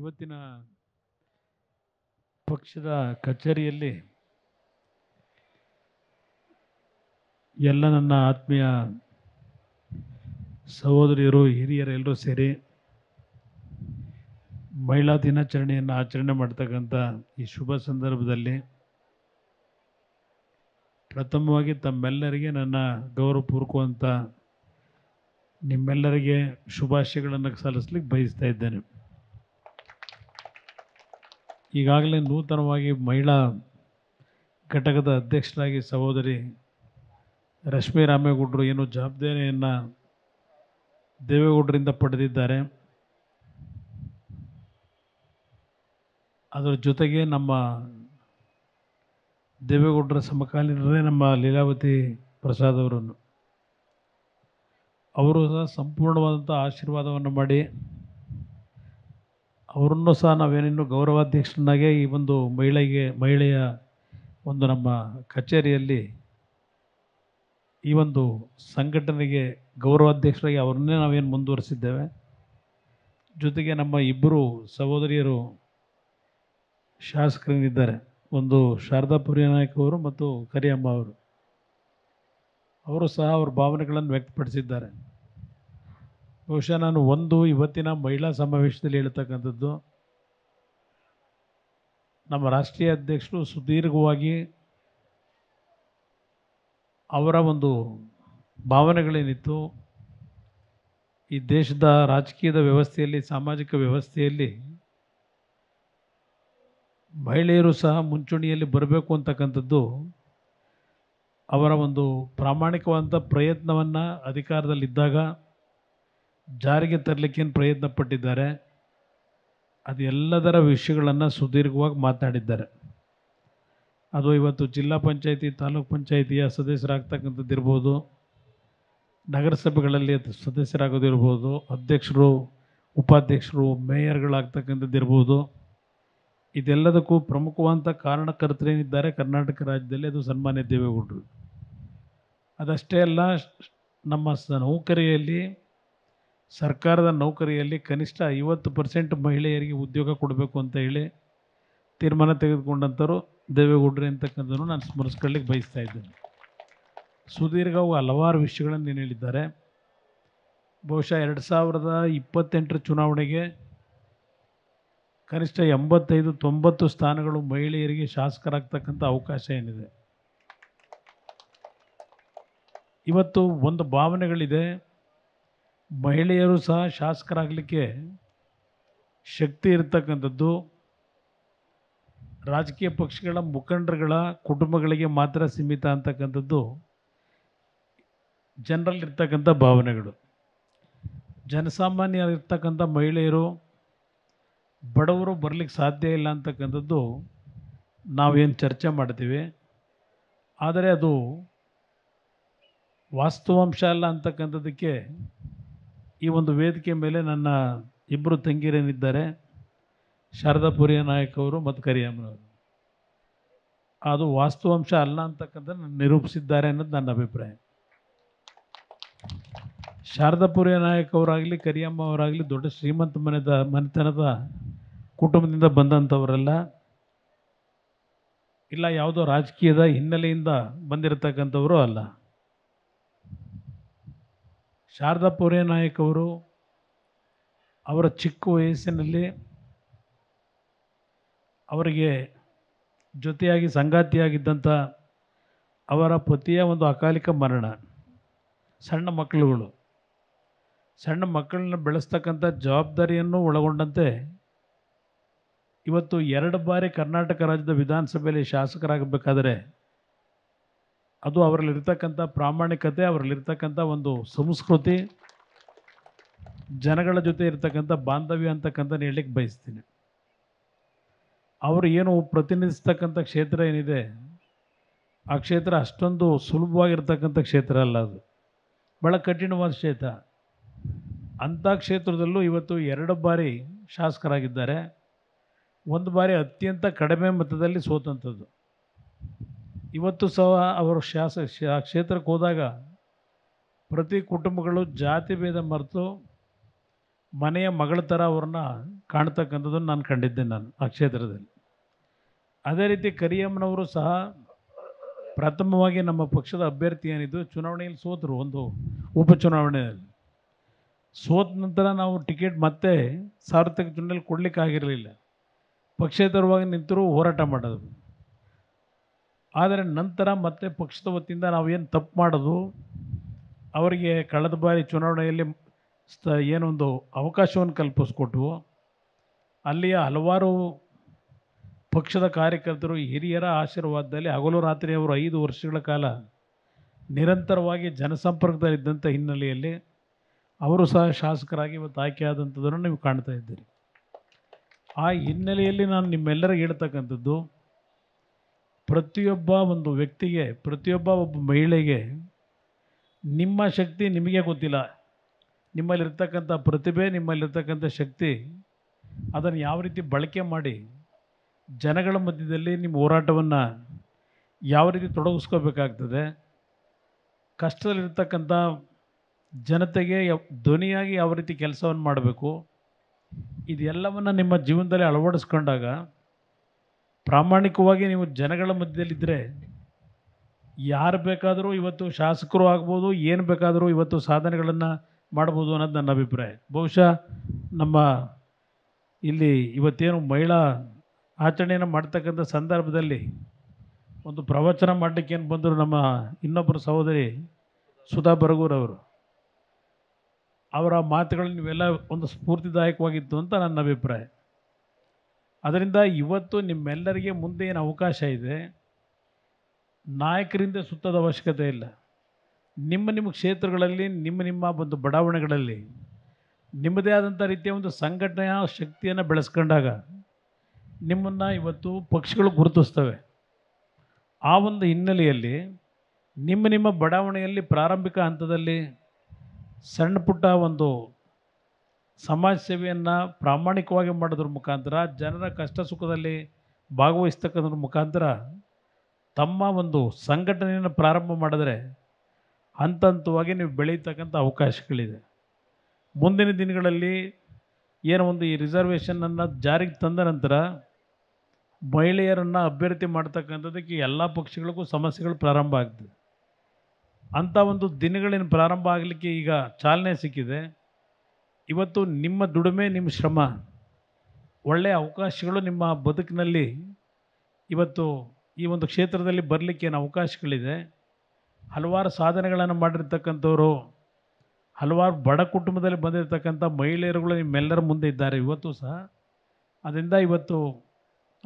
ಇವತ್ತಿನ ಪಕ್ಷದ ಕಚೇರಿಯಲ್ಲಿ ಎಲ್ಲ ನನ್ನ ಆತ್ಮೀಯ ಸಹೋದರಿಯರು ಹಿರಿಯರೆಲ್ಲರೂ ಸೇರಿ ಮಹಿಳಾ ದಿನಾಚರಣೆಯನ್ನು ಆಚರಣೆ ಮಾಡ್ತಕ್ಕಂಥ ಈ ಶುಭ ಸಂದರ್ಭದಲ್ಲಿ ಪ್ರಥಮವಾಗಿ ತಮ್ಮೆಲ್ಲರಿಗೆ ನನ್ನ ಗೌರವ ಗೌರವಪೂರ್ವಕವಂತ ನಿಮ್ಮೆಲ್ಲರಿಗೆ ಶುಭಾಶಯಗಳನ್ನು ಸಲ್ಲಿಸ್ಲಿಕ್ಕೆ ಬಯಸ್ತಾ ಇದ್ದೇನೆ ಈಗಾಗಲೇ ನೂತನವಾಗಿ ಮಹಿಳಾ ಘಟಕದ ಅಧ್ಯಕ್ಷರಾಗಿ ಸಹೋದರಿ ರಶ್ಮಿ ರಾಮೇಗೌಡರು ಏನು ಜವಾಬ್ದಾರಿಯನ್ನು ದೇವೇಗೌಡರಿಂದ ಪಡೆದಿದ್ದಾರೆ ಅದರ ಜೊತೆಗೆ ನಮ್ಮ ದೇವೇಗೌಡರ ಸಮಕಾಲೀನರೇ ನಮ್ಮ ಲೀಲಾವತಿ ಪ್ರಸಾದ್ ಅವರನ್ನು ಅವರು ಸಹ ಸಂಪೂರ್ಣವಾದಂಥ ಆಶೀರ್ವಾದವನ್ನು ಮಾಡಿ ಅವ್ರನ್ನೂ ಸಹ ನಾವೇನಿನ್ನೂ ಗೌರವಾಧ್ಯಕ್ಷರನ್ನಾಗೆ ಈ ಒಂದು ಮಹಿಳೆಗೆ ಮಹಿಳೆಯ ಒಂದು ನಮ್ಮ ಕಚೇರಿಯಲ್ಲಿ ಈ ಒಂದು ಸಂಘಟನೆಗೆ ಗೌರವಾಧ್ಯಕ್ಷರಾಗಿ ಅವ್ರನ್ನೇ ನಾವೇನು ಮುಂದುವರಿಸಿದ್ದೇವೆ ಜೊತೆಗೆ ನಮ್ಮ ಇಬ್ಬರು ಸಹೋದರಿಯರು ಶಾಸಕರೇನಿದ್ದಾರೆ ಒಂದು ಶಾರದಾ ನಾಯಕ್ ಅವರು ಮತ್ತು ಕರಿಯಮ್ಮ ಅವರು ಅವರು ಸಹ ಅವ್ರ ಭಾವನೆಗಳನ್ನು ವ್ಯಕ್ತಪಡಿಸಿದ್ದಾರೆ ಬಹುಶಃ ನಾನು ಒಂದು ಇವತ್ತಿನ ಮಹಿಳಾ ಸಮಾವೇಶದಲ್ಲಿ ಹೇಳ್ತಕ್ಕಂಥದ್ದು ನಮ್ಮ ರಾಷ್ಟ್ರೀಯ ಅಧ್ಯಕ್ಷರು ಸುದೀರ್ಘವಾಗಿ ಅವರ ಒಂದು ಭಾವನೆಗಳೇನಿತ್ತು ಈ ದೇಶದ ರಾಜಕೀಯದ ವ್ಯವಸ್ಥೆಯಲ್ಲಿ ಸಾಮಾಜಿಕ ವ್ಯವಸ್ಥೆಯಲ್ಲಿ ಮಹಿಳೆಯರು ಸಹ ಮುಂಚೂಣಿಯಲ್ಲಿ ಬರಬೇಕು ಅಂತಕ್ಕಂಥದ್ದು ಅವರ ಒಂದು ಪ್ರಾಮಾಣಿಕವಾದಂಥ ಪ್ರಯತ್ನವನ್ನು ಅಧಿಕಾರದಲ್ಲಿದ್ದಾಗ ಜಾರಿಗೆ ತರಲಿಕ್ಕೇನು ಪ್ರಯತ್ನ ಪಟ್ಟಿದ್ದಾರೆ ಅದೆಲ್ಲದರ ವಿಷಯಗಳನ್ನು ಸುದೀರ್ಘವಾಗಿ ಮಾತಾಡಿದ್ದಾರೆ ಅದು ಇವತ್ತು ಜಿಲ್ಲಾ ಪಂಚಾಯತಿ ತಾಲೂಕ್ ಪಂಚಾಯಿತಿಯ ಇರ್ಬೋದು ನಗರಸಭೆಗಳಲ್ಲಿ ಸದಸ್ಯರಾಗೋದಿರ್ಬೋದು ಅಧ್ಯಕ್ಷರು ಉಪಾಧ್ಯಕ್ಷರು ಮೇಯರ್ಗಳಾಗ್ತಕ್ಕಂಥದ್ದಿರ್ಬೋದು ಇದೆಲ್ಲದಕ್ಕೂ ಪ್ರಮುಖವಾದಂಥ ಕಾರಣಕರ್ತರೇನಿದ್ದಾರೆ ಕರ್ನಾಟಕ ರಾಜ್ಯದಲ್ಲಿ ಅದು ಸನ್ಮಾನ್ಯ ದೇವೇಗೌಡರು ಅದಷ್ಟೇ ಅಲ್ಲ ನಮ್ಮ ಸ ನೌಕರಿಯಲ್ಲಿ ಸರ್ಕಾರದ ನೌಕರಿಯಲ್ಲಿ ಕನಿಷ್ಠ ಐವತ್ತು ಪರ್ಸೆಂಟ್ ಮಹಿಳೆಯರಿಗೆ ಉದ್ಯೋಗ ಕೊಡಬೇಕು ಅಂತ ಹೇಳಿ ತೀರ್ಮಾನ ತೆಗೆದುಕೊಂಡಂಥವ್ರು ದೇವೇಗೌಡರು ಅಂತಕ್ಕಂಥದ್ದನ್ನು ನಾನು ಸ್ಮರಿಸ್ಕೊಳ್ಳಿಕ್ಕೆ ಬಯಸ್ತಾ ಇದ್ದೇನೆ ಸುದೀರ್ಘವು ಹಲವಾರು ವಿಷಯಗಳನ್ನು ಏನು ಹೇಳಿದ್ದಾರೆ ಬಹುಶಃ ಎರಡು ಸಾವಿರದ ಇಪ್ಪತ್ತೆಂಟರ ಚುನಾವಣೆಗೆ ಕನಿಷ್ಠ ಎಂಬತ್ತೈದು ತೊಂಬತ್ತು ಸ್ಥಾನಗಳು ಮಹಿಳೆಯರಿಗೆ ಶಾಸಕರಾಗ್ತಕ್ಕಂಥ ಅವಕಾಶ ಏನಿದೆ ಇವತ್ತು ಒಂದು ಭಾವನೆಗಳಿದೆ ಮಹಿಳೆಯರು ಸಹ ಶಾಸಕರಾಗಲಿಕ್ಕೆ ಶಕ್ತಿ ಇರತಕ್ಕಂಥದ್ದು ರಾಜಕೀಯ ಪಕ್ಷಗಳ ಮುಖಂಡರುಗಳ ಕುಟುಂಬಗಳಿಗೆ ಮಾತ್ರ ಸೀಮಿತ ಅಂತಕ್ಕಂಥದ್ದು ಜನರಲ್ಲಿ ಇರ್ತಕ್ಕಂಥ ಭಾವನೆಗಳು ಜನಸಾಮಾನ್ಯರಿರ್ತಕ್ಕಂಥ ಮಹಿಳೆಯರು ಬಡವರು ಬರಲಿಕ್ಕೆ ಸಾಧ್ಯ ಇಲ್ಲ ಅಂತಕ್ಕಂಥದ್ದು ನಾವೇನು ಚರ್ಚೆ ಮಾಡ್ತೀವಿ ಆದರೆ ಅದು ವಾಸ್ತವಾಂಶ ಅಲ್ಲ ಅಂತಕ್ಕಂಥದ್ದಕ್ಕೆ ಈ ಒಂದು ವೇದಿಕೆ ಮೇಲೆ ನನ್ನ ಇಬ್ಬರು ತಂಗಿರೇನಿದ್ದಾರೆ ಶಾರದಾಪುರಿಯ ನಾಯಕವರು ಮತ್ತು ಕರಿಯಮ್ಮನವರು ಅದು ವಾಸ್ತುವಂಶ ಅಲ್ಲ ನಾನು ನಿರೂಪಿಸಿದ್ದಾರೆ ಅನ್ನೋದು ನನ್ನ ಅಭಿಪ್ರಾಯ ಶಾರದಾಪುರಿಯ ನಾಯಕವರಾಗಲಿ ಕರಿಯಮ್ಮ ಅವರಾಗಲಿ ದೊಡ್ಡ ಶ್ರೀಮಂತ ಮನೆದ ಮನೆತನದ ಕುಟುಂಬದಿಂದ ಬಂದಂಥವರೆಲ್ಲ ಇಲ್ಲ ಯಾವುದೋ ರಾಜಕೀಯದ ಹಿನ್ನೆಲೆಯಿಂದ ಬಂದಿರತಕ್ಕಂಥವರು ಅಲ್ಲ ಶಾರದಾ ಪೂರೆ ನಾಯಕ್ ಅವರು ಅವರ ಚಿಕ್ಕ ವಯಸ್ಸಿನಲ್ಲಿ ಅವರಿಗೆ ಜೊತೆಯಾಗಿ ಸಂಗಾತಿಯಾಗಿದ್ದಂಥ ಅವರ ಪತಿಯ ಒಂದು ಅಕಾಲಿಕ ಮರಣ ಸಣ್ಣ ಮಕ್ಕಳುಗಳು ಸಣ್ಣ ಮಕ್ಕಳನ್ನ ಬೆಳೆಸ್ತಕ್ಕಂಥ ಜವಾಬ್ದಾರಿಯನ್ನು ಒಳಗೊಂಡಂತೆ ಇವತ್ತು ಎರಡು ಬಾರಿ ಕರ್ನಾಟಕ ರಾಜ್ಯದ ವಿಧಾನಸಭೆಯಲ್ಲಿ ಶಾಸಕರಾಗಬೇಕಾದರೆ ಅದು ಅವರಲ್ಲಿರ್ತಕ್ಕಂಥ ಪ್ರಾಮಾಣಿಕತೆ ಅವರಲ್ಲಿರ್ತಕ್ಕಂಥ ಒಂದು ಸಂಸ್ಕೃತಿ ಜನಗಳ ಜೊತೆ ಇರ್ತಕ್ಕಂಥ ಬಾಂಧವ್ಯ ಅಂತಕ್ಕಂಥ ಹೇಳಲಿಕ್ಕೆ ಬಯಸ್ತೀನಿ ಅವರು ಏನು ಪ್ರತಿನಿಧಿಸ್ತಕ್ಕಂಥ ಕ್ಷೇತ್ರ ಏನಿದೆ ಆ ಕ್ಷೇತ್ರ ಅಷ್ಟೊಂದು ಸುಲಭವಾಗಿರ್ತಕ್ಕಂಥ ಕ್ಷೇತ್ರ ಅಲ್ಲ ಅದು ಭಾಳ ಕಠಿಣವಾದ ಕ್ಷೇತ್ರ ಅಂಥ ಕ್ಷೇತ್ರದಲ್ಲೂ ಇವತ್ತು ಎರಡು ಬಾರಿ ಶಾಸಕರಾಗಿದ್ದಾರೆ ಒಂದು ಬಾರಿ ಅತ್ಯಂತ ಕಡಿಮೆ ಮತದಲ್ಲಿ ಸೋತಂಥದ್ದು ಇವತ್ತು ಸಹ ಅವರು ಶಾಸ ಕ್ಷೇತ್ರಕ್ಕೆ ಹೋದಾಗ ಪ್ರತಿ ಕುಟುಂಬಗಳು ಜಾತಿ ಭೇದ ಮರೆತು ಮನೆಯ ಮಗಳ ಥರ ಅವ್ರನ್ನ ಕಾಣ್ತಕ್ಕಂಥದ್ದನ್ನು ನಾನು ಕಂಡಿದ್ದೆ ನಾನು ಆ ಕ್ಷೇತ್ರದಲ್ಲಿ ಅದೇ ರೀತಿ ಕರಿಯಮ್ಮನವರು ಸಹ ಪ್ರಥಮವಾಗಿ ನಮ್ಮ ಪಕ್ಷದ ಅಭ್ಯರ್ಥಿ ಏನಿದ್ದು ಚುನಾವಣೆಯಲ್ಲಿ ಸೋತರು ಒಂದು ಉಪಚುನಾವಣೆಯಲ್ಲಿ ಸೋತ ನಂತರ ನಾವು ಟಿಕೆಟ್ ಮತ್ತೆ ಸಾರ್ವತ್ರಿಕ ಚುನಾವಣೆಯಲ್ಲಿ ಕೊಡಲಿಕ್ಕಾಗಿರಲಿಲ್ಲ ಪಕ್ಷೇತರವಾಗಿ ನಿಂತರೂ ಹೋರಾಟ ಮಾಡೋದು ಆದರೆ ನಂತರ ಮತ್ತೆ ಪಕ್ಷದ ವತಿಯಿಂದ ಏನು ತಪ್ಪು ಮಾಡೋದು ಅವರಿಗೆ ಕಳೆದ ಬಾರಿ ಚುನಾವಣೆಯಲ್ಲಿ ಸ್ತ ಏನೊಂದು ಅವಕಾಶವನ್ನು ಕಲ್ಪಿಸ್ಕೊಟ್ಟು ಅಲ್ಲಿಯ ಹಲವಾರು ಪಕ್ಷದ ಕಾರ್ಯಕರ್ತರು ಹಿರಿಯರ ಆಶೀರ್ವಾದದಲ್ಲಿ ಹಗಲು ರಾತ್ರಿ ಅವರು ಐದು ವರ್ಷಗಳ ಕಾಲ ನಿರಂತರವಾಗಿ ಜನಸಂಪರ್ಕದಲ್ಲಿದ್ದಂಥ ಹಿನ್ನೆಲೆಯಲ್ಲಿ ಅವರು ಸಹ ಶಾಸಕರಾಗಿ ಇವತ್ತು ಆಯ್ಕೆಯಾದಂಥದ್ದನ್ನು ನೀವು ಕಾಣ್ತಾ ಇದ್ದೀರಿ ಆ ಹಿನ್ನೆಲೆಯಲ್ಲಿ ನಾನು ನಿಮ್ಮೆಲ್ಲರಿಗೆ ಹೇಳ್ತಕ್ಕಂಥದ್ದು ಪ್ರತಿಯೊಬ್ಬ ಒಂದು ವ್ಯಕ್ತಿಗೆ ಪ್ರತಿಯೊಬ್ಬ ಒಬ್ಬ ಮಹಿಳೆಗೆ ನಿಮ್ಮ ಶಕ್ತಿ ನಿಮಗೆ ಗೊತ್ತಿಲ್ಲ ನಿಮ್ಮಲ್ಲಿರ್ತಕ್ಕಂಥ ಪ್ರತಿಭೆ ನಿಮ್ಮಲ್ಲಿರ್ತಕ್ಕಂಥ ಶಕ್ತಿ ಅದನ್ನು ಯಾವ ರೀತಿ ಬಳಕೆ ಮಾಡಿ ಜನಗಳ ಮಧ್ಯದಲ್ಲಿ ನಿಮ್ಮ ಹೋರಾಟವನ್ನು ಯಾವ ರೀತಿ ತೊಡಗಿಸ್ಕೋಬೇಕಾಗ್ತದೆ ಕಷ್ಟದಲ್ಲಿರ್ತಕ್ಕಂಥ ಜನತೆಗೆ ಧ್ವನಿಯಾಗಿ ಯಾವ ರೀತಿ ಕೆಲಸವನ್ನು ಮಾಡಬೇಕು ಇದೆಲ್ಲವನ್ನು ನಿಮ್ಮ ಜೀವನದಲ್ಲಿ ಅಳವಡಿಸ್ಕೊಂಡಾಗ ಪ್ರಾಮಾಣಿಕವಾಗಿ ನೀವು ಜನಗಳ ಮಧ್ಯದಲ್ಲಿದ್ದರೆ ಯಾರು ಬೇಕಾದರೂ ಇವತ್ತು ಶಾಸಕರು ಆಗ್ಬೋದು ಏನು ಬೇಕಾದರೂ ಇವತ್ತು ಸಾಧನೆಗಳನ್ನು ಮಾಡ್ಬೋದು ಅನ್ನೋದು ನನ್ನ ಅಭಿಪ್ರಾಯ ಬಹುಶಃ ನಮ್ಮ ಇಲ್ಲಿ ಇವತ್ತೇನು ಮಹಿಳಾ ಆಚರಣೆಯನ್ನು ಮಾಡ್ತಕ್ಕಂಥ ಸಂದರ್ಭದಲ್ಲಿ ಒಂದು ಪ್ರವಚನ ಮಾಡಲಿಕ್ಕೆ ಏನು ಬಂದರು ನಮ್ಮ ಇನ್ನೊಬ್ಬರು ಸಹೋದರಿ ಸುಧಾ ಬರಗೂರವರು ಅವರ ಮಾತುಗಳು ನೀವೆಲ್ಲ ಒಂದು ಸ್ಫೂರ್ತಿದಾಯಕವಾಗಿತ್ತು ಅಂತ ನನ್ನ ಅಭಿಪ್ರಾಯ ಅದರಿಂದ ಇವತ್ತು ನಿಮ್ಮೆಲ್ಲರಿಗೆ ಮುಂದೆ ಏನು ಅವಕಾಶ ಇದೆ ನಾಯಕರಿಂದ ಸುತ್ತದ ಅವಶ್ಯಕತೆ ಇಲ್ಲ ನಿಮ್ಮ ನಿಮ್ಮ ಕ್ಷೇತ್ರಗಳಲ್ಲಿ ನಿಮ್ಮ ನಿಮ್ಮ ಒಂದು ಬಡಾವಣೆಗಳಲ್ಲಿ ನಿಮ್ಮದೇ ಆದಂಥ ರೀತಿಯ ಒಂದು ಸಂಘಟನೆಯ ಶಕ್ತಿಯನ್ನು ಬೆಳೆಸ್ಕೊಂಡಾಗ ನಿಮ್ಮನ್ನು ಇವತ್ತು ಪಕ್ಷಗಳು ಗುರುತಿಸ್ತವೆ ಆ ಒಂದು ಹಿನ್ನೆಲೆಯಲ್ಲಿ ನಿಮ್ಮ ನಿಮ್ಮ ಬಡಾವಣೆಯಲ್ಲಿ ಪ್ರಾರಂಭಿಕ ಹಂತದಲ್ಲಿ ಸಣ್ಣ ಪುಟ್ಟ ಒಂದು ಸಮಾಜ ಸೇವೆಯನ್ನು ಪ್ರಾಮಾಣಿಕವಾಗಿ ಮಾಡೋದ್ರ ಮುಖಾಂತರ ಜನರ ಕಷ್ಟ ಸುಖದಲ್ಲಿ ಭಾಗವಹಿಸ್ತಕ್ಕಂಥದ್ರ ಮುಖಾಂತರ ತಮ್ಮ ಒಂದು ಸಂಘಟನೆಯನ್ನು ಪ್ರಾರಂಭ ಮಾಡಿದ್ರೆ ಹಂತ ಹಂತವಾಗಿ ನೀವು ಬೆಳೀತಕ್ಕಂಥ ಅವಕಾಶಗಳಿದೆ ಮುಂದಿನ ದಿನಗಳಲ್ಲಿ ಏನೋ ಒಂದು ಈ ರಿಸರ್ವೇಷನನ್ನು ಜಾರಿಗೆ ತಂದ ನಂತರ ಮಹಿಳೆಯರನ್ನು ಅಭ್ಯರ್ಥಿ ಮಾಡ್ತಕ್ಕಂಥದ್ದಕ್ಕೆ ಎಲ್ಲ ಪಕ್ಷಗಳಿಗೂ ಸಮಸ್ಯೆಗಳು ಪ್ರಾರಂಭ ಆಗ್ತದೆ ಅಂಥ ಒಂದು ದಿನಗಳಿನ ಪ್ರಾರಂಭ ಆಗಲಿಕ್ಕೆ ಈಗ ಚಾಲನೆ ಸಿಕ್ಕಿದೆ ಇವತ್ತು ನಿಮ್ಮ ದುಡಿಮೆ ನಿಮ್ಮ ಶ್ರಮ ಒಳ್ಳೆಯ ಅವಕಾಶಗಳು ನಿಮ್ಮ ಬದುಕಿನಲ್ಲಿ ಇವತ್ತು ಈ ಒಂದು ಕ್ಷೇತ್ರದಲ್ಲಿ ಬರಲಿಕ್ಕೆ ಏನು ಅವಕಾಶಗಳಿದೆ ಹಲವಾರು ಸಾಧನೆಗಳನ್ನು ಮಾಡಿರ್ತಕ್ಕಂಥವರು ಹಲವಾರು ಬಡ ಕುಟುಂಬದಲ್ಲಿ ಬಂದಿರತಕ್ಕಂಥ ಮಹಿಳೆಯರುಗಳು ನಿಮ್ಮೆಲ್ಲರ ಮುಂದೆ ಇದ್ದಾರೆ ಇವತ್ತು ಸಹ ಅದರಿಂದ ಇವತ್ತು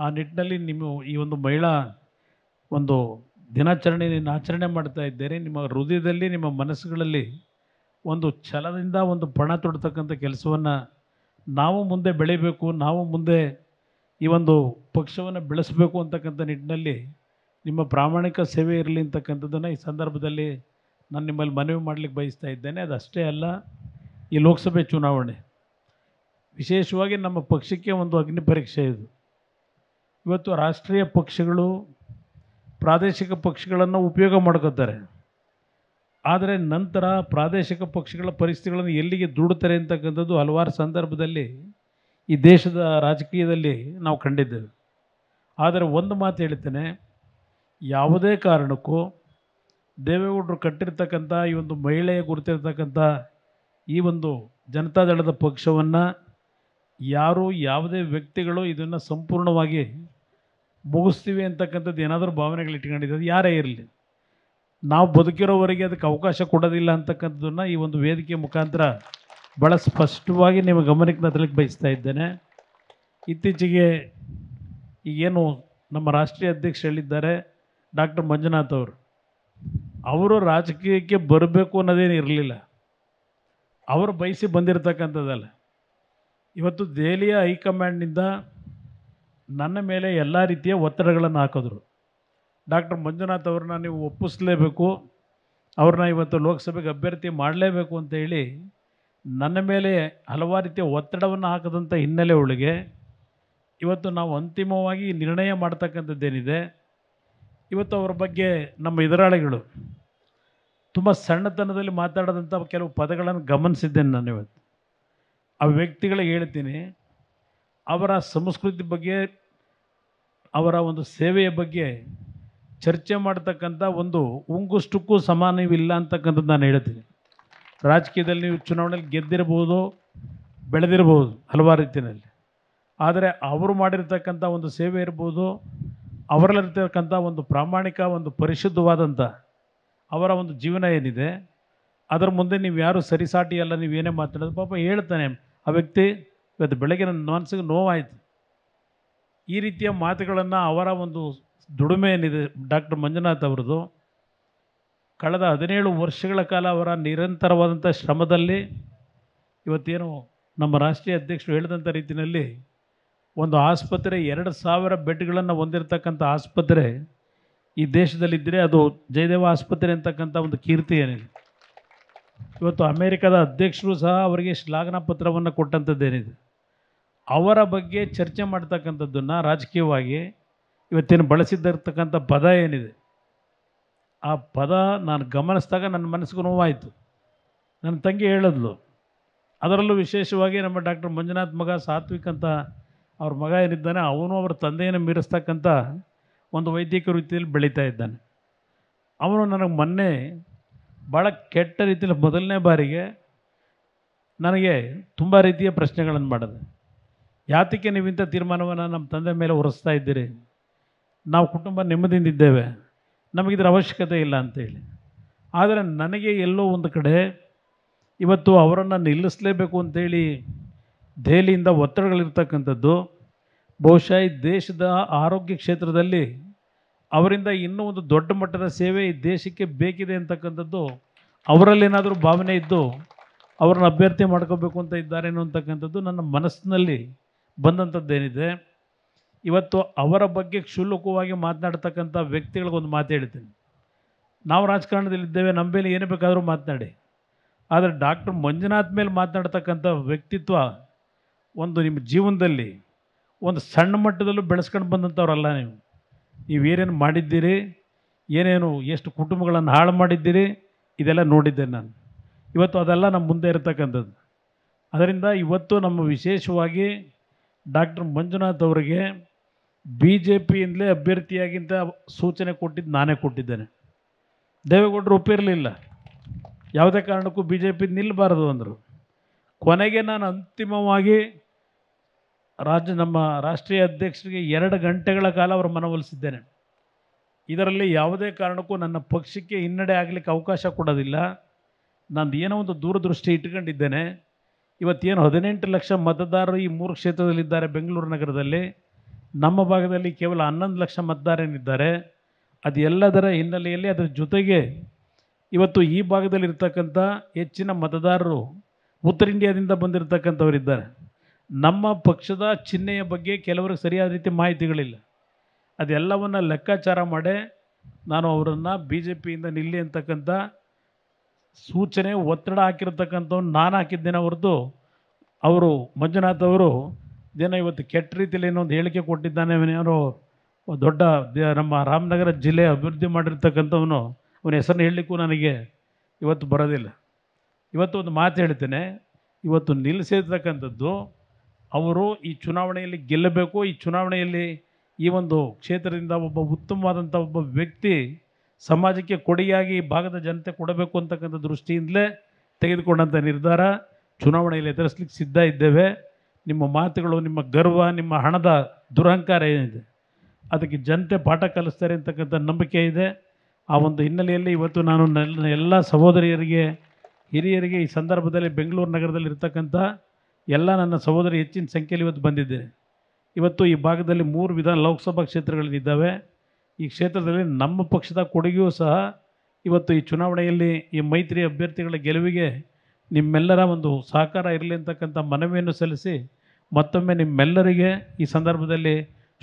ಆ ನಿಟ್ಟಿನಲ್ಲಿ ನಿಮ್ಮ ಈ ಒಂದು ಮಹಿಳಾ ಒಂದು ದಿನಾಚರಣೆ ಆಚರಣೆ ಮಾಡ್ತಾ ಇದ್ದೇನೆ ನಿಮ್ಮ ಹೃದಯದಲ್ಲಿ ನಿಮ್ಮ ಮನಸ್ಸುಗಳಲ್ಲಿ ಒಂದು ಛಲದಿಂದ ಒಂದು ಪಣ ತೊಡ್ತಕ್ಕಂಥ ಕೆಲಸವನ್ನು ನಾವು ಮುಂದೆ ಬೆಳೀಬೇಕು ನಾವು ಮುಂದೆ ಈ ಒಂದು ಪಕ್ಷವನ್ನು ಬೆಳೆಸಬೇಕು ಅಂತಕ್ಕಂಥ ನಿಟ್ಟಿನಲ್ಲಿ ನಿಮ್ಮ ಪ್ರಾಮಾಣಿಕ ಸೇವೆ ಇರಲಿ ಅಂತಕ್ಕಂಥದ್ದನ್ನು ಈ ಸಂದರ್ಭದಲ್ಲಿ ನಾನು ನಿಮ್ಮಲ್ಲಿ ಮನವಿ ಮಾಡಲಿಕ್ಕೆ ಬಯಸ್ತಾ ಇದ್ದೇನೆ ಅದಷ್ಟೇ ಅಲ್ಲ ಈ ಲೋಕಸಭೆ ಚುನಾವಣೆ ವಿಶೇಷವಾಗಿ ನಮ್ಮ ಪಕ್ಷಕ್ಕೆ ಒಂದು ಅಗ್ನಿ ಪರೀಕ್ಷೆ ಇದು ಇವತ್ತು ರಾಷ್ಟ್ರೀಯ ಪಕ್ಷಗಳು ಪ್ರಾದೇಶಿಕ ಪಕ್ಷಗಳನ್ನು ಉಪಯೋಗ ಮಾಡ್ಕೋತಾರೆ ಆದರೆ ನಂತರ ಪ್ರಾದೇಶಿಕ ಪಕ್ಷಗಳ ಪರಿಸ್ಥಿತಿಗಳನ್ನು ಎಲ್ಲಿಗೆ ದೂಡುತ್ತಾರೆ ಅಂತಕ್ಕಂಥದ್ದು ಹಲವಾರು ಸಂದರ್ಭದಲ್ಲಿ ಈ ದೇಶದ ರಾಜಕೀಯದಲ್ಲಿ ನಾವು ಕಂಡಿದ್ದೇವೆ ಆದರೆ ಒಂದು ಮಾತು ಹೇಳ್ತೇನೆ ಯಾವುದೇ ಕಾರಣಕ್ಕೂ ದೇವೇಗೌಡರು ಕಟ್ಟಿರ್ತಕ್ಕಂಥ ಈ ಒಂದು ಮಹಿಳೆಯ ಗುರುತಿರ್ತಕ್ಕಂಥ ಈ ಒಂದು ಜನತಾದಳದ ಪಕ್ಷವನ್ನು ಯಾರು ಯಾವುದೇ ವ್ಯಕ್ತಿಗಳು ಇದನ್ನು ಸಂಪೂರ್ಣವಾಗಿ ಮುಗಿಸ್ತೀವಿ ಅಂತಕ್ಕಂಥದ್ದು ಏನಾದರೂ ಭಾವನೆಗಳು ಇಟ್ಕೊಂಡಿದ್ದು ಯಾರೇ ಇರಲಿ ನಾವು ಬದುಕಿರೋವರೆಗೆ ಅದಕ್ಕೆ ಅವಕಾಶ ಕೊಡೋದಿಲ್ಲ ಅಂತಕ್ಕಂಥದ್ದನ್ನು ಈ ಒಂದು ವೇದಿಕೆ ಮುಖಾಂತರ ಭಾಳ ಸ್ಪಷ್ಟವಾಗಿ ನಿಮ್ಮ ಗಮನಕ್ಕೆ ನದಲಿಕ್ಕೆ ಬಯಸ್ತಾ ಇದ್ದೇನೆ ಇತ್ತೀಚೆಗೆ ಈಗೇನು ನಮ್ಮ ರಾಷ್ಟ್ರೀಯ ಅಧ್ಯಕ್ಷ ಹೇಳಿದ್ದಾರೆ ಡಾಕ್ಟರ್ ಮಂಜುನಾಥ್ ಅವರು ಅವರು ರಾಜಕೀಯಕ್ಕೆ ಬರಬೇಕು ಅನ್ನೋದೇನು ಇರಲಿಲ್ಲ ಅವರು ಬಯಸಿ ಬಂದಿರತಕ್ಕಂಥದ್ದಲ್ಲ ಇವತ್ತು ದೆಹಲಿಯ ಹೈಕಮಾಂಡ್ನಿಂದ ನನ್ನ ಮೇಲೆ ಎಲ್ಲ ರೀತಿಯ ಒತ್ತಡಗಳನ್ನು ಹಾಕಿದ್ರು ಡಾಕ್ಟರ್ ಮಂಜುನಾಥ್ ಅವ್ರನ್ನ ನೀವು ಒಪ್ಪಿಸಲೇಬೇಕು ಅವ್ರನ್ನ ಇವತ್ತು ಲೋಕಸಭೆಗೆ ಅಭ್ಯರ್ಥಿ ಮಾಡಲೇಬೇಕು ಅಂತ ಹೇಳಿ ನನ್ನ ಮೇಲೆ ಹಲವಾರು ರೀತಿಯ ಒತ್ತಡವನ್ನು ಹಾಕದಂಥ ಹಿನ್ನೆಲೆ ಒಳಗೆ ಇವತ್ತು ನಾವು ಅಂತಿಮವಾಗಿ ನಿರ್ಣಯ ಮಾಡ್ತಕ್ಕಂಥದ್ದೇನಿದೆ ಇವತ್ತು ಅವರ ಬಗ್ಗೆ ನಮ್ಮ ಎದುರಾಳಿಗಳು ತುಂಬ ಸಣ್ಣತನದಲ್ಲಿ ಮಾತಾಡದಂಥ ಕೆಲವು ಪದಗಳನ್ನು ಗಮನಿಸಿದ್ದೇನೆ ನಾನು ಇವತ್ತು ಆ ವ್ಯಕ್ತಿಗಳಿಗೆ ಹೇಳ್ತೀನಿ ಅವರ ಸಂಸ್ಕೃತಿ ಬಗ್ಗೆ ಅವರ ಒಂದು ಸೇವೆಯ ಬಗ್ಗೆ ಚರ್ಚೆ ಮಾಡ್ತಕ್ಕಂಥ ಒಂದು ಉಂಗುಷ್ಟಕ್ಕೂ ಸಮಾನವಿಲ್ಲ ಅಂತಕ್ಕಂಥದ್ದು ನಾನು ಹೇಳ್ತೀನಿ ರಾಜಕೀಯದಲ್ಲಿ ನೀವು ಚುನಾವಣೆಯಲ್ಲಿ ಗೆದ್ದಿರಬಹುದು ಬೆಳೆದಿರಬಹುದು ಹಲವಾರು ರೀತಿಯಲ್ಲಿ ಆದರೆ ಅವರು ಮಾಡಿರ್ತಕ್ಕಂಥ ಒಂದು ಸೇವೆ ಇರ್ಬೋದು ಅವರಲ್ಲಿರ್ತಕ್ಕಂಥ ಒಂದು ಪ್ರಾಮಾಣಿಕ ಒಂದು ಪರಿಶುದ್ಧವಾದಂಥ ಅವರ ಒಂದು ಜೀವನ ಏನಿದೆ ಅದರ ಮುಂದೆ ನೀವು ಯಾರು ಸರಿಸಾಟಿ ಅಲ್ಲ ನೀವು ಏನೇ ಮಾತಾಡೋದು ಪಾಪ ಹೇಳ್ತಾನೆ ಆ ವ್ಯಕ್ತಿ ಇವತ್ತು ಬೆಳಗ್ಗೆ ನನ್ನ ಮನಸ್ಸಿಗೆ ನೋವಾಯಿತು ಈ ರೀತಿಯ ಮಾತುಗಳನ್ನು ಅವರ ಒಂದು ದುಡಿಮೆ ಏನಿದೆ ಡಾಕ್ಟರ್ ಮಂಜುನಾಥ್ ಅವ್ರದ್ದು ಕಳೆದ ಹದಿನೇಳು ವರ್ಷಗಳ ಕಾಲ ಅವರ ನಿರಂತರವಾದಂಥ ಶ್ರಮದಲ್ಲಿ ಇವತ್ತೇನು ನಮ್ಮ ರಾಷ್ಟ್ರೀಯ ಅಧ್ಯಕ್ಷರು ಹೇಳಿದಂಥ ರೀತಿಯಲ್ಲಿ ಒಂದು ಆಸ್ಪತ್ರೆ ಎರಡು ಸಾವಿರ ಬೆಡ್ಗಳನ್ನು ಹೊಂದಿರತಕ್ಕಂಥ ಆಸ್ಪತ್ರೆ ಈ ದೇಶದಲ್ಲಿದ್ದರೆ ಅದು ಜಯದೇವ ಆಸ್ಪತ್ರೆ ಅಂತಕ್ಕಂಥ ಒಂದು ಕೀರ್ತಿ ಏನಿದೆ ಇವತ್ತು ಅಮೇರಿಕಾದ ಅಧ್ಯಕ್ಷರು ಸಹ ಅವರಿಗೆ ಶ್ಲಾಘನಾ ಪತ್ರವನ್ನು ಕೊಟ್ಟಂಥದ್ದೇನಿದೆ ಅವರ ಬಗ್ಗೆ ಚರ್ಚೆ ಮಾಡ್ತಕ್ಕಂಥದ್ದನ್ನು ರಾಜಕೀಯವಾಗಿ ಇವತ್ತೇನು ಬಳಸಿದ್ದಿರ್ತಕ್ಕಂಥ ಪದ ಏನಿದೆ ಆ ಪದ ನಾನು ಗಮನಿಸಿದಾಗ ನನ್ನ ಮನಸ್ಸಿಗೂ ನೋವಾಯಿತು ನನ್ನ ತಂಗಿ ಹೇಳಿದ್ಲು ಅದರಲ್ಲೂ ವಿಶೇಷವಾಗಿ ನಮ್ಮ ಡಾಕ್ಟರ್ ಮಂಜುನಾಥ್ ಮಗ ಸಾತ್ವಿಕ್ ಅಂತ ಅವ್ರ ಮಗ ಏನಿದ್ದಾನೆ ಅವನು ಅವರ ತಂದೆಯನ್ನು ಮೀರಿಸ್ತಕ್ಕಂಥ ಒಂದು ವೈದ್ಯಕೀಯ ರೀತಿಯಲ್ಲಿ ಬೆಳೀತಾ ಇದ್ದಾನೆ ಅವನು ನನಗೆ ಮೊನ್ನೆ ಭಾಳ ಕೆಟ್ಟ ರೀತಿಯಲ್ಲಿ ಮೊದಲನೇ ಬಾರಿಗೆ ನನಗೆ ತುಂಬ ರೀತಿಯ ಪ್ರಶ್ನೆಗಳನ್ನು ಮಾಡಿದೆ ಯಾತಕ್ಕೆ ನೀವಿಂಥ ತೀರ್ಮಾನವನ್ನು ನಮ್ಮ ತಂದೆ ಮೇಲೆ ಹೊರಿಸ್ತಾ ಇದ್ದೀರಿ ನಾವು ಕುಟುಂಬ ನೆಮ್ಮದಿಯಿಂದ ಇದ್ದೇವೆ ನಮಗಿದ್ರ ಅವಶ್ಯಕತೆ ಇಲ್ಲ ಅಂತೇಳಿ ಆದರೆ ನನಗೆ ಎಲ್ಲೋ ಒಂದು ಕಡೆ ಇವತ್ತು ಅವರನ್ನು ನಿಲ್ಲಿಸಲೇಬೇಕು ಅಂತೇಳಿ ದೆಹಲಿಯಿಂದ ಒತ್ತಡಗಳಿರ್ತಕ್ಕಂಥದ್ದು ಬಹುಶಃ ಈ ದೇಶದ ಆರೋಗ್ಯ ಕ್ಷೇತ್ರದಲ್ಲಿ ಅವರಿಂದ ಇನ್ನೂ ಒಂದು ದೊಡ್ಡ ಮಟ್ಟದ ಸೇವೆ ಈ ದೇಶಕ್ಕೆ ಬೇಕಿದೆ ಅಂತಕ್ಕಂಥದ್ದು ಅವರಲ್ಲೇನಾದರೂ ಭಾವನೆ ಇದ್ದು ಅವರನ್ನು ಅಭ್ಯರ್ಥಿ ಮಾಡ್ಕೋಬೇಕು ಅಂತ ಇದ್ದಾರೆ ಅಂತಕ್ಕಂಥದ್ದು ನನ್ನ ಮನಸ್ಸಿನಲ್ಲಿ ಬಂದಂಥದ್ದೇನಿದೆ ಇವತ್ತು ಅವರ ಬಗ್ಗೆ ಕ್ಷುಲ್ಲಕವಾಗಿ ಮಾತನಾಡ್ತಕ್ಕಂಥ ವ್ಯಕ್ತಿಗಳಿಗೊಂದು ಮಾತು ಹೇಳ್ತೀನಿ ನಾವು ಇದ್ದೇವೆ ನಮ್ಮ ಮೇಲೆ ಏನೇ ಬೇಕಾದರೂ ಮಾತನಾಡಿ ಆದರೆ ಡಾಕ್ಟರ್ ಮಂಜುನಾಥ್ ಮೇಲೆ ಮಾತನಾಡ್ತಕ್ಕಂಥ ವ್ಯಕ್ತಿತ್ವ ಒಂದು ನಿಮ್ಮ ಜೀವನದಲ್ಲಿ ಒಂದು ಸಣ್ಣ ಮಟ್ಟದಲ್ಲೂ ಬೆಳೆಸ್ಕೊಂಡು ಬಂದಂಥವ್ರಲ್ಲ ನೀವು ನೀವೇನೇನು ಮಾಡಿದ್ದೀರಿ ಏನೇನು ಎಷ್ಟು ಕುಟುಂಬಗಳನ್ನು ಹಾಳು ಮಾಡಿದ್ದೀರಿ ಇದೆಲ್ಲ ನೋಡಿದ್ದೇನೆ ನಾನು ಇವತ್ತು ಅದೆಲ್ಲ ನಮ್ಮ ಮುಂದೆ ಇರತಕ್ಕಂಥದ್ದು ಅದರಿಂದ ಇವತ್ತು ನಮ್ಮ ವಿಶೇಷವಾಗಿ ಡಾಕ್ಟರ್ ಮಂಜುನಾಥ್ ಅವರಿಗೆ ಬಿ ಜೆ ಪಿಯಿಂದಲೇ ಅಭ್ಯರ್ಥಿಯಾಗಿಂತ ಸೂಚನೆ ಕೊಟ್ಟಿದ್ದು ನಾನೇ ಕೊಟ್ಟಿದ್ದೇನೆ ದೇವೇಗೌಡರು ಒಪ್ಪಿರಲಿಲ್ಲ ಯಾವುದೇ ಕಾರಣಕ್ಕೂ ಬಿ ಜೆ ಪಿ ನಿಲ್ಲಬಾರದು ಅಂದರು ಕೊನೆಗೆ ನಾನು ಅಂತಿಮವಾಗಿ ರಾಜ್ಯ ನಮ್ಮ ರಾಷ್ಟ್ರೀಯ ಅಧ್ಯಕ್ಷರಿಗೆ ಎರಡು ಗಂಟೆಗಳ ಕಾಲ ಅವರು ಮನವೊಲಿಸಿದ್ದೇನೆ ಇದರಲ್ಲಿ ಯಾವುದೇ ಕಾರಣಕ್ಕೂ ನನ್ನ ಪಕ್ಷಕ್ಕೆ ಹಿನ್ನಡೆ ಆಗಲಿಕ್ಕೆ ಅವಕಾಶ ಕೊಡೋದಿಲ್ಲ ನಾನು ಏನೋ ಒಂದು ದೂರದೃಷ್ಟಿ ಇಟ್ಕೊಂಡಿದ್ದೇನೆ ಇವತ್ತೇನು ಹದಿನೆಂಟು ಲಕ್ಷ ಮತದಾರರು ಈ ಮೂರು ಕ್ಷೇತ್ರದಲ್ಲಿದ್ದಾರೆ ಬೆಂಗಳೂರು ನಗರದಲ್ಲಿ ನಮ್ಮ ಭಾಗದಲ್ಲಿ ಕೇವಲ ಹನ್ನೊಂದು ಲಕ್ಷ ಮತದಾರನಿದ್ದಾರೆ ಅದೆಲ್ಲದರ ಹಿನ್ನೆಲೆಯಲ್ಲಿ ಅದರ ಜೊತೆಗೆ ಇವತ್ತು ಈ ಭಾಗದಲ್ಲಿರ್ತಕ್ಕಂಥ ಹೆಚ್ಚಿನ ಮತದಾರರು ಉತ್ತರ ಇಂಡಿಯಾದಿಂದ ಬಂದಿರತಕ್ಕಂಥವರಿದ್ದಾರೆ ನಮ್ಮ ಪಕ್ಷದ ಚಿಹ್ನೆಯ ಬಗ್ಗೆ ಕೆಲವರಿಗೆ ಸರಿಯಾದ ರೀತಿ ಮಾಹಿತಿಗಳಿಲ್ಲ ಅದೆಲ್ಲವನ್ನು ಲೆಕ್ಕಾಚಾರ ಮಾಡಿ ನಾನು ಅವರನ್ನು ಬಿ ಜೆ ಪಿಯಿಂದ ನಿಲ್ಲಿ ಅಂತಕ್ಕಂಥ ಸೂಚನೆ ಒತ್ತಡ ಹಾಕಿರ್ತಕ್ಕಂಥವ್ನು ನಾನು ಹಾಕಿದ್ದೇನೆ ಹೊರತು ಅವರು ಮಂಜುನಾಥ್ ಅವರು ಇದೇನೋ ಇವತ್ತು ಕೆಟ್ಟ ರೀತಿಯಲ್ಲಿ ಏನೋ ಒಂದು ಹೇಳಿಕೆ ಕೊಟ್ಟಿದ್ದಾನೆ ಅವನೇನೋ ದೊಡ್ಡ ನಮ್ಮ ರಾಮನಗರ ಜಿಲ್ಲೆ ಅಭಿವೃದ್ಧಿ ಮಾಡಿರ್ತಕ್ಕಂಥವನು ಅವನ ಹೆಸರನ್ನು ಹೇಳಲಿಕ್ಕೂ ನನಗೆ ಇವತ್ತು ಬರೋದಿಲ್ಲ ಇವತ್ತು ಒಂದು ಮಾತು ಹೇಳ್ತೇನೆ ಇವತ್ತು ನಿಲ್ಲಿಸಿರ್ತಕ್ಕಂಥದ್ದು ಅವರು ಈ ಚುನಾವಣೆಯಲ್ಲಿ ಗೆಲ್ಲಬೇಕು ಈ ಚುನಾವಣೆಯಲ್ಲಿ ಈ ಒಂದು ಕ್ಷೇತ್ರದಿಂದ ಒಬ್ಬ ಉತ್ತಮವಾದಂಥ ಒಬ್ಬ ವ್ಯಕ್ತಿ ಸಮಾಜಕ್ಕೆ ಕೊಡುಗೆಯಾಗಿ ಭಾಗದ ಜನತೆ ಕೊಡಬೇಕು ಅಂತಕ್ಕಂಥ ದೃಷ್ಟಿಯಿಂದಲೇ ತೆಗೆದುಕೊಂಡಂಥ ನಿರ್ಧಾರ ಚುನಾವಣೆಯಲ್ಲಿ ಎದುರಿಸ್ಲಿಕ್ಕೆ ಸಿದ್ಧ ಇದ್ದೇವೆ ನಿಮ್ಮ ಮಾತುಗಳು ನಿಮ್ಮ ಗರ್ವ ನಿಮ್ಮ ಹಣದ ದುರಹಂಕಾರ ಏನಿದೆ ಅದಕ್ಕೆ ಜನತೆ ಪಾಠ ಕಲಿಸ್ತಾರೆ ಅಂತಕ್ಕಂಥ ನಂಬಿಕೆ ಇದೆ ಆ ಒಂದು ಹಿನ್ನೆಲೆಯಲ್ಲಿ ಇವತ್ತು ನಾನು ನನ್ನ ಎಲ್ಲ ಸಹೋದರಿಯರಿಗೆ ಹಿರಿಯರಿಗೆ ಈ ಸಂದರ್ಭದಲ್ಲಿ ಬೆಂಗಳೂರು ನಗರದಲ್ಲಿ ಎಲ್ಲ ನನ್ನ ಸಹೋದರಿ ಹೆಚ್ಚಿನ ಸಂಖ್ಯೆಯಲ್ಲಿ ಇವತ್ತು ಬಂದಿದ್ದೇನೆ ಇವತ್ತು ಈ ಭಾಗದಲ್ಲಿ ಮೂರು ವಿಧಾನ ಲೋಕಸಭಾ ಕ್ಷೇತ್ರಗಳಿದ್ದಾವೆ ಈ ಕ್ಷೇತ್ರದಲ್ಲಿ ನಮ್ಮ ಪಕ್ಷದ ಕೊಡುಗೆಯೂ ಸಹ ಇವತ್ತು ಈ ಚುನಾವಣೆಯಲ್ಲಿ ಈ ಮೈತ್ರಿ ಅಭ್ಯರ್ಥಿಗಳ ಗೆಲುವಿಗೆ ನಿಮ್ಮೆಲ್ಲರ ಒಂದು ಸಹಕಾರ ಇರಲಿ ಅಂತಕ್ಕಂಥ ಮನವಿಯನ್ನು ಸಲ್ಲಿಸಿ ಮತ್ತೊಮ್ಮೆ ನಿಮ್ಮೆಲ್ಲರಿಗೆ ಈ ಸಂದರ್ಭದಲ್ಲಿ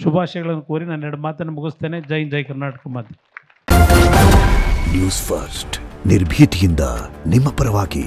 ಶುಭಾಶಯಗಳನ್ನು ಕೋರಿ ನಾನು ಎರಡು ಮಾತನ್ನು ಮುಗಿಸ್ತೇನೆ ಜೈ ಜೈ ಕರ್ನಾಟಕ ಮಾತು ನ್ಯೂಸ್ ಫಸ್ಟ್ ನಿರ್ಭೀತಿಯಿಂದ ನಿಮ್ಮ ಪರವಾಗಿ